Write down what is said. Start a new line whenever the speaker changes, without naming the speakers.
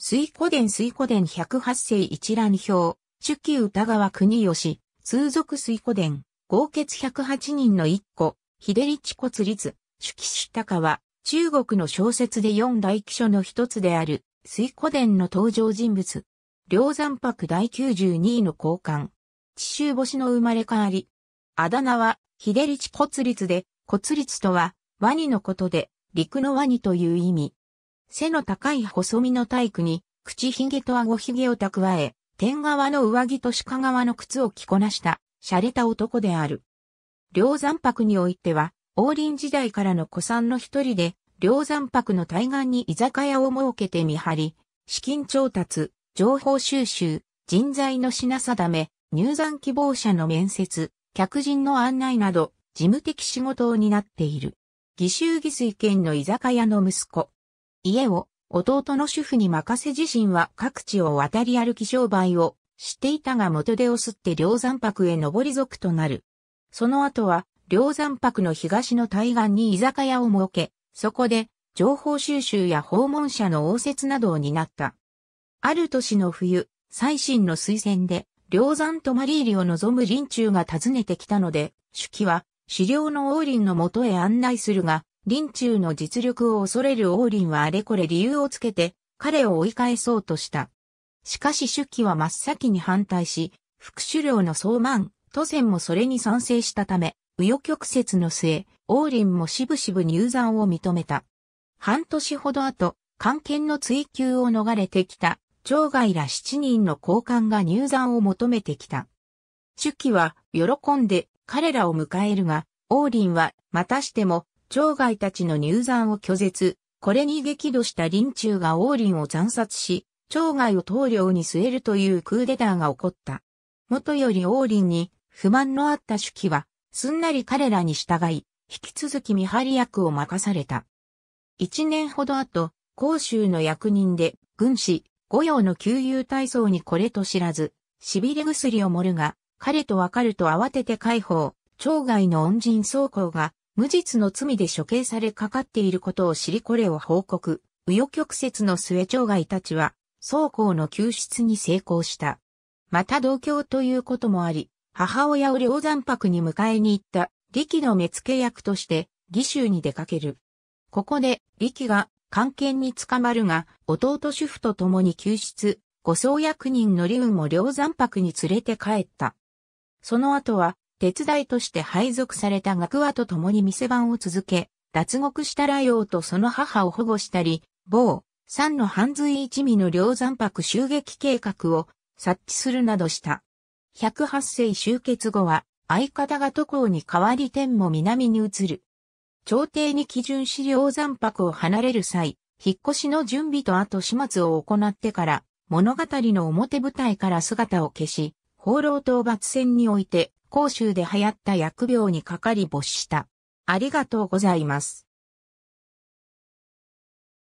水古伝水古伝108世一覧表、主記歌川国吉、通俗水古伝、合決108人の一個、秀立骨立、主記主高は、中国の小説で四大記書の一つである、水古伝の登場人物。梁山白第92位の交換。地州星の生まれ変わり。あだ名は、秀立骨立で、骨立とは、ワニのことで、陸のワニという意味。背の高い細身の体育に、口ひげと顎ひげを蓄え、天側の上着と鹿側の靴を着こなした、洒落た男である。梁山泊においては、王林時代からの古参の一人で、梁山泊の対岸に居酒屋を設けて見張り、資金調達、情報収集、人材の品定め、入山希望者の面接、客人の案内など、事務的仕事を担っている。義州義水県の居酒屋の息子、家を弟の主婦に任せ自身は各地を渡り歩き商売をしていたが元手をすって梁山泊へ上り族となる。その後は梁山泊の東の対岸に居酒屋を設け、そこで情報収集や訪問者の応接などを担った。ある年の冬、最新の推薦で、梁山とマリーリを望む林中が訪ねてきたので、手記は、狩猟の王林のもとへ案内するが、林中の実力を恐れる王林はあれこれ理由をつけて、彼を追い返そうとした。しかし主記は真っ先に反対し、副首領の総満、都船もそれに賛成したため、右翼曲折の末、王林もしぶしぶ入山を認めた。半年ほど後、官権の追求を逃れてきた、長外ら七人の高官が入山を求めてきた。主記は喜んで彼らを迎えるが、王林はまたしても長外たちの入山を拒絶、これに激怒した林中が王林を惨殺し、長外を棟領に据えるというクーデターが起こった。元より王林に不満のあった手記は、すんなり彼らに従い、引き続き見張り役を任された。一年ほど後、甲州の役人で、軍師、御用の旧友体操にこれと知らず、痺れ薬を盛るが、彼とわかると慌てて解放、長外の恩人総行が、無実の罪で処刑されかかっていることを知りこれを報告、紆余曲折の末長外たちは、双方の救出に成功した。また同郷ということもあり、母親を両山泊に迎えに行った、力の目付役として、義州に出かける。ここで、力が、関係に捕まるが、弟主婦と共に救出、護送役人の李雲も両山泊に連れて帰った。その後は、手伝いとして配属された学話と共に店番を続け、脱獄したライオウとその母を保護したり、某、三の半髄一味の両残白襲撃計画を察知するなどした。108世終結後は、相方が渡航に代わり天も南に移る。朝廷に基準資料残白を離れる際、引っ越しの準備と後始末を行ってから、物語の表舞台から姿を消し、放浪討伐戦において広州で流行った薬病にかかり没した。ありがとうございます。